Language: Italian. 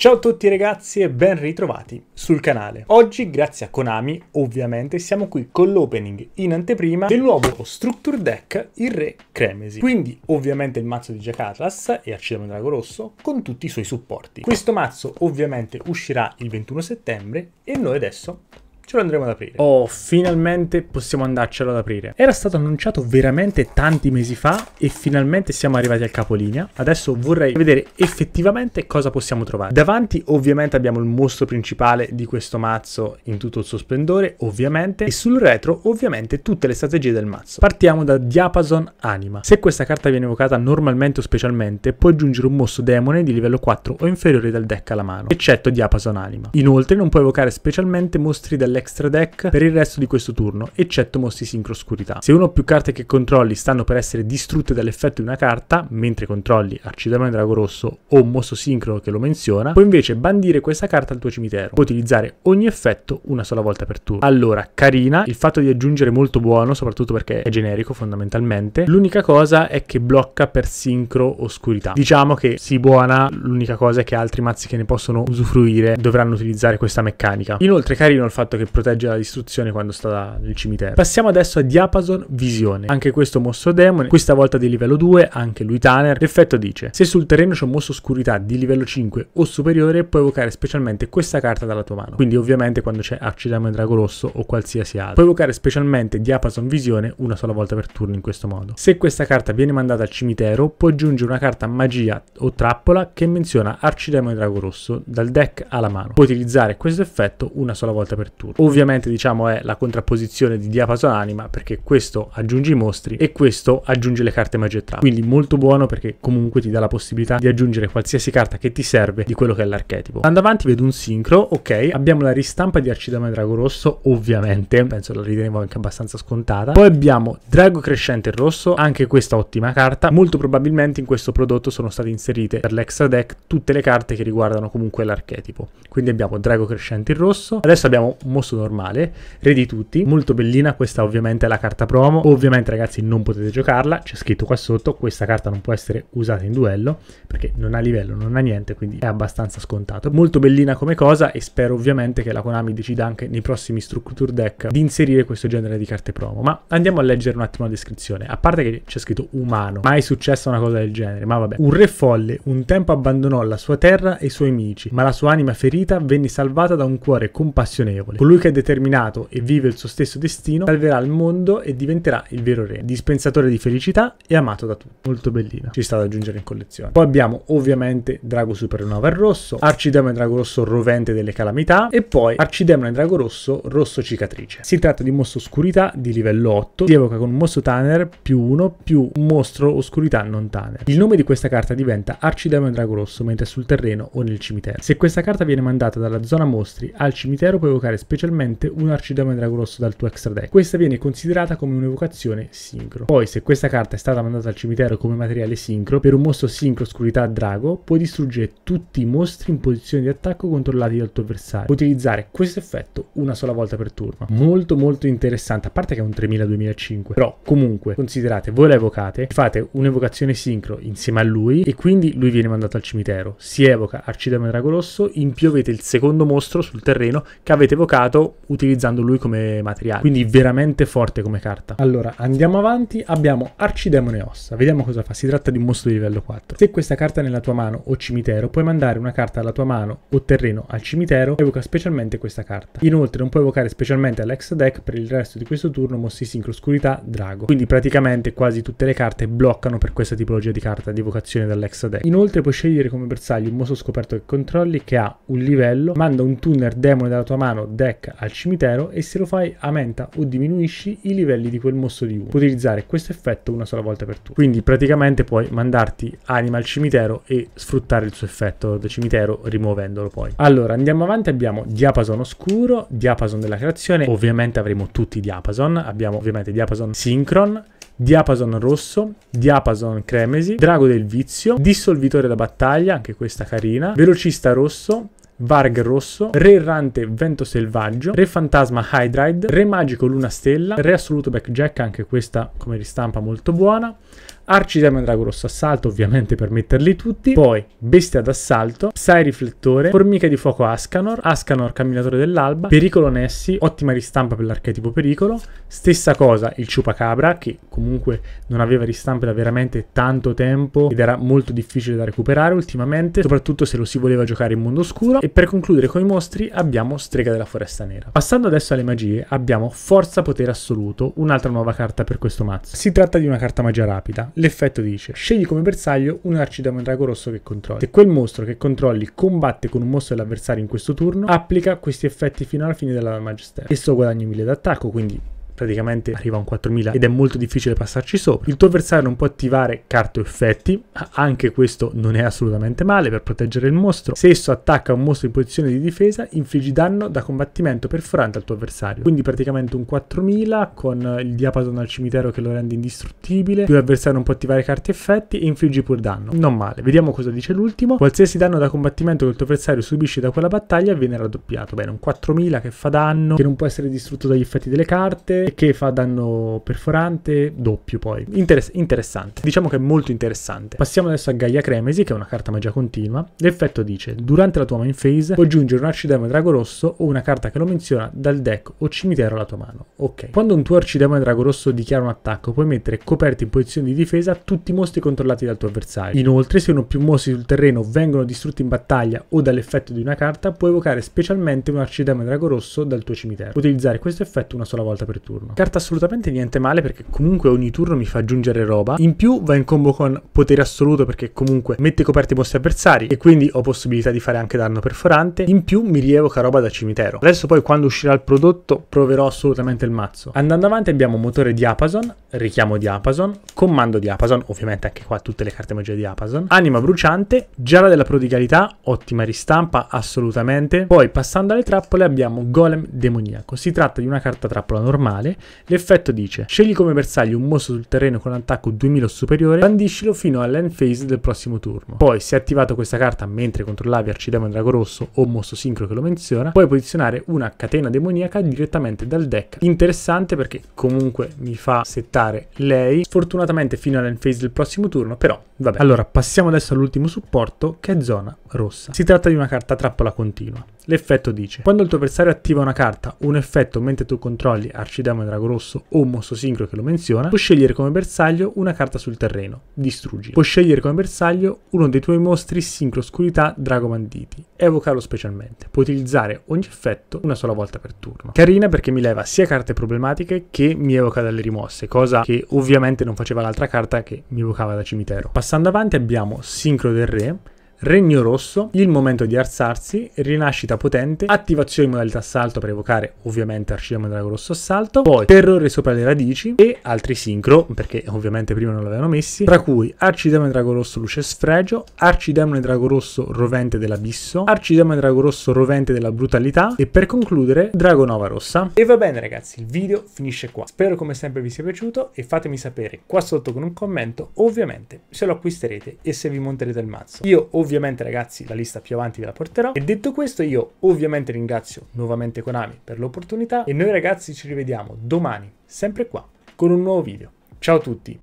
Ciao a tutti ragazzi e ben ritrovati sul canale. Oggi, grazie a Konami, ovviamente, siamo qui con l'opening in anteprima del nuovo Structure Deck Il Re Cremesi. Quindi, ovviamente, il mazzo di Jack Atlas e Arcidame Drago Rosso con tutti i suoi supporti. Questo mazzo, ovviamente, uscirà il 21 settembre e noi adesso ce lo andremo ad aprire. Oh, finalmente possiamo andarcelo ad aprire. Era stato annunciato veramente tanti mesi fa e finalmente siamo arrivati al capolinea. Adesso vorrei vedere effettivamente cosa possiamo trovare. Davanti ovviamente abbiamo il mostro principale di questo mazzo in tutto il suo splendore, ovviamente, e sul retro ovviamente tutte le strategie del mazzo. Partiamo da Diapason Anima. Se questa carta viene evocata normalmente o specialmente, può aggiungere un mostro demone di livello 4 o inferiore dal deck alla mano, eccetto Diapason Anima. Inoltre non può evocare specialmente mostri dal dell'extra deck per il resto di questo turno, eccetto mostri sincro oscurità. Se uno o più carte che controlli stanno per essere distrutte dall'effetto di una carta, mentre controlli Arcidamano Drago Rosso o un mostro sincro che lo menziona, puoi invece bandire questa carta al tuo cimitero. Puoi utilizzare ogni effetto una sola volta per turno. Allora, carina, il fatto di aggiungere molto buono, soprattutto perché è generico fondamentalmente. L'unica cosa è che blocca per sincro oscurità. Diciamo che sì, buona, l'unica cosa è che altri mazzi che ne possono usufruire dovranno utilizzare questa meccanica. Inoltre carino il fatto che protegge la distruzione quando sta nel cimitero. Passiamo adesso a Diapason Visione, anche questo mosso demone, questa volta di livello 2, anche lui Tanner. L'effetto dice, se sul terreno c'è un mosso oscurità di livello 5 o superiore, puoi evocare specialmente questa carta dalla tua mano. Quindi ovviamente quando c'è Arcidame Drago Rosso o qualsiasi altro. Puoi evocare specialmente Diapason Visione una sola volta per turno in questo modo. Se questa carta viene mandata al cimitero, puoi aggiungere una carta magia o trappola che menziona Arcidemone Drago Rosso dal deck alla mano. Puoi utilizzare questo effetto una sola volta per turno. Ovviamente diciamo è la contrapposizione di Diapason Anima perché questo aggiunge i mostri e questo aggiunge le carte magia Quindi molto buono perché comunque ti dà la possibilità di aggiungere qualsiasi carta che ti serve di quello che è l'archetipo. Andando avanti vedo un sincro, ok, abbiamo la ristampa di Arcidame Drago Rosso, ovviamente, penso la ritenevo anche abbastanza scontata. Poi abbiamo Drago Crescente Rosso, anche questa ottima carta, molto probabilmente in questo prodotto sono state inserite per l'extra deck tutte le carte che riguardano comunque l'archetipo. Quindi abbiamo Drago Crescente in rosso, adesso abbiamo Mostro su normale, re di tutti, molto bellina, questa ovviamente è la carta promo, ovviamente ragazzi non potete giocarla, c'è scritto qua sotto, questa carta non può essere usata in duello, perché non ha livello, non ha niente, quindi è abbastanza scontato. Molto bellina come cosa e spero ovviamente che la Konami decida anche nei prossimi structure deck di inserire questo genere di carte promo, ma andiamo a leggere un attimo la descrizione, a parte che c'è scritto umano, mai successa una cosa del genere, ma vabbè. Un re folle un tempo abbandonò la sua terra e i suoi amici, ma la sua anima ferita venne salvata da un cuore compassionevole. Colui Colui che è determinato e vive il suo stesso destino salverà il mondo e diventerà il vero re, dispensatore di felicità e amato da tutti. Molto bellino, ci sta da aggiungere in collezione. Poi abbiamo ovviamente Drago Supernova il rosso, Arcidemone Drago Rosso Rovente delle Calamità e poi Arcidemone Drago Rosso Rosso Cicatrice. Si tratta di un mostro oscurità di livello 8, si evoca con un mostro Tanner più 1 più un mostro oscurità non Tanner. Il nome di questa carta diventa Arcidemone Drago Rosso mentre sul terreno o nel cimitero. Se questa carta viene mandata dalla zona mostri al cimitero può evocare special potenzialmente un arcidamandrago grosso dal tuo extra deck. Questa viene considerata come un'evocazione sincro. Poi se questa carta è stata mandata al cimitero come materiale sincro, per un mostro sincro oscurità drago puoi distruggere tutti i mostri in posizione di attacco controllati dal tuo avversario. utilizzare questo effetto una sola volta per turno. Molto molto interessante, a parte che è un 3000-2005. Però comunque considerate, voi la evocate, fate un'evocazione sincro insieme a lui e quindi lui viene mandato al cimitero. Si evoca Arcidame Drago Rosso, impiovete il secondo mostro sul terreno che avete evocato creato utilizzando lui come materiale. Quindi veramente forte come carta. Allora, andiamo avanti. Abbiamo Arcidemone Ossa. Vediamo cosa fa. Si tratta di un mostro di livello 4. Se questa carta è nella tua mano o cimitero, puoi mandare una carta alla tua mano o terreno al cimitero. Evoca specialmente questa carta. Inoltre, non puoi evocare specialmente all'ex deck per il resto di questo turno mossi sincro oscurità drago. Quindi praticamente quasi tutte le carte bloccano per questa tipologia di carta di evocazione dall'ex deck. Inoltre puoi scegliere come bersaglio un mostro scoperto che controlli che ha un livello, manda un tuner demone dalla tua mano, deck stack al cimitero e se lo fai aumenta o diminuisci i livelli di quel mostro di 1. Puoi utilizzare questo effetto una sola volta per tu. Quindi praticamente puoi mandarti anima al cimitero e sfruttare il suo effetto da cimitero rimuovendolo poi. Allora andiamo avanti, abbiamo diapason oscuro, diapason della creazione, ovviamente avremo tutti i diapason, abbiamo ovviamente diapason synchron, Diapason Rosso, Diapason Cremesi, Drago del Vizio, Dissolvitore da Battaglia, anche questa carina, Velocista Rosso, Varg Rosso, Re Errante Vento Selvaggio, Re Fantasma Hydride, Re Magico Luna Stella, Re Assoluto Backjack, anche questa come ristampa molto buona, Arcidema Dragoros Assalto, ovviamente per metterli tutti, poi Bestia d'Assalto, Psy Riflettore, Formica di Fuoco Ascanor, Ascanor Camminatore dell'Alba, Pericolo Nessi, ottima ristampa per l'archetipo Pericolo, stessa cosa il Chupacabra, che comunque non aveva ristampe da veramente tanto tempo ed era molto difficile da recuperare ultimamente, soprattutto se lo si voleva giocare in mondo oscuro, e per concludere con i mostri abbiamo Strega della Foresta Nera. Passando adesso alle magie, abbiamo Forza Potere Assoluto, un'altra nuova carta per questo mazzo. Si tratta di una carta magia rapida, l'effetto dice scegli come bersaglio un arcidamandrago rosso che controlli. Se quel mostro che controlli combatte con un mostro dell'avversario in questo turno, applica questi effetti fino alla fine della magistrale. E sto guadagno 1000 d'attacco, quindi praticamente arriva a un 4000 ed è molto difficile passarci sopra. Il tuo avversario non può attivare carte o effetti, anche questo non è assolutamente male per proteggere il mostro. Se esso attacca un mostro in posizione di difesa, infliggi danno da combattimento perforante al tuo avversario. Quindi praticamente un 4000 con il diapason al cimitero che lo rende indistruttibile, il tuo avversario non può attivare carte e effetti e infliggi pure danno. Non male, vediamo cosa dice l'ultimo. Qualsiasi danno da combattimento che il tuo avversario subisce da quella battaglia viene raddoppiato. Bene, un 4000 che fa danno, che non può essere distrutto dagli effetti delle carte, e che fa danno perforante doppio poi. Interess- interessante, diciamo che è molto interessante. Passiamo adesso a Gaia Cremesi, che è una carta magia continua. L'effetto dice, durante la tua main phase puoi aggiungere un arcidemone drago rosso o una carta che lo menziona dal deck o cimitero alla tua mano. Ok. Quando un tuo arcidemone drago rosso dichiara un attacco, puoi mettere coperti in posizione di difesa tutti i mostri controllati dal tuo avversario. Inoltre, se uno o più mostri sul terreno vengono distrutti in battaglia o dall'effetto di una carta, puoi evocare specialmente un arcidemone drago rosso dal tuo cimitero. Utilizzare questo effetto una sola volta per turno turno. Carta assolutamente niente male perché comunque ogni turno mi fa aggiungere roba. In più va in combo con potere assoluto perché comunque mette coperti i vostri avversari e quindi ho possibilità di fare anche danno perforante. In più mi rievoca roba da cimitero. Adesso poi quando uscirà il prodotto proverò assolutamente il mazzo. Andando avanti abbiamo motore di Apason, richiamo di Apason, comando di Apason, ovviamente anche qua tutte le carte magia Apason, anima bruciante, giara della prodigalità, ottima ristampa assolutamente. Poi passando alle trappole abbiamo golem demoniaco. Si tratta di una carta trappola normale speciale, l'effetto dice scegli come bersaglio un mostro sul terreno con attacco 2000 o superiore, bandiscilo fino all'end phase del prossimo turno. Poi se hai attivato questa carta mentre controllavi Arcidemo e Drago Rosso o mostro sincro che lo menziona, puoi posizionare una catena demoniaca direttamente dal deck. Interessante perché comunque mi fa settare lei, sfortunatamente fino all'end phase del prossimo turno, però vabbè. Allora passiamo adesso all'ultimo supporto che è zona rossa. Si tratta di una carta trappola continua. L'effetto dice, quando il tuo avversario attiva una carta, un effetto mentre tu controlli Arcidemon Salamandra grosso o un Mosso Sincro che lo menziona, puoi scegliere come bersaglio una carta sul terreno, distruggi. Puoi scegliere come bersaglio uno dei tuoi mostri Sincro Oscurità dragomanditi, Banditi, evocarlo specialmente. Puoi utilizzare ogni effetto una sola volta per turno. Carina perché mi leva sia carte problematiche che mi evoca dalle rimosse, cosa che ovviamente non faceva l'altra carta che mi evocava da cimitero. Passando avanti abbiamo Sincro del Re, Regno rosso, il momento di Arzarsi, rinascita potente, attivazione in modalità assalto per evocare ovviamente arcigno drago rosso assalto, poi terrore sopra le radici e altri sincro, perché ovviamente prima non l'avevano messi, tra cui arcidemone drago rosso luce sfregio, arcidemone drago rosso rovente dell'abisso, arcidemone drago rosso rovente della brutalità e per concludere dragonova rossa. E va bene ragazzi, il video finisce qua. Spero come sempre vi sia piaciuto e fatemi sapere qua sotto con un commento ovviamente se lo acquisterete e se vi monterete il mazzo. Io ovviamente Ovviamente ragazzi la lista più avanti ve la porterò. E detto questo io ovviamente ringrazio nuovamente Konami per l'opportunità e noi ragazzi ci rivediamo domani, sempre qua, con un nuovo video. Ciao a tutti!